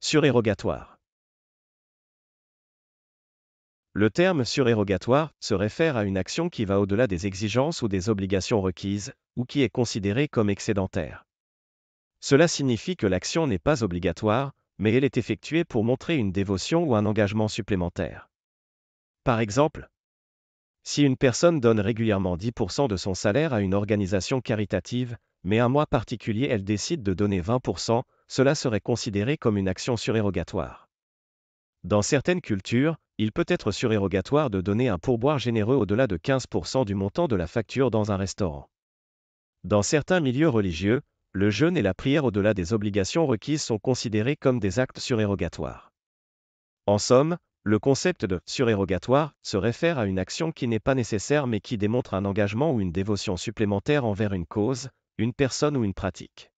Surérogatoire. Le terme surérogatoire se réfère à une action qui va au-delà des exigences ou des obligations requises, ou qui est considérée comme excédentaire. Cela signifie que l'action n'est pas obligatoire, mais elle est effectuée pour montrer une dévotion ou un engagement supplémentaire. Par exemple, si une personne donne régulièrement 10% de son salaire à une organisation caritative, mais un mois particulier elle décide de donner 20%, cela serait considéré comme une action surérogatoire. Dans certaines cultures, il peut être surérogatoire de donner un pourboire généreux au-delà de 15% du montant de la facture dans un restaurant. Dans certains milieux religieux, le jeûne et la prière au-delà des obligations requises sont considérés comme des actes surérogatoires. En somme, le concept de surérogatoire se réfère à une action qui n'est pas nécessaire mais qui démontre un engagement ou une dévotion supplémentaire envers une cause, une personne ou une pratique.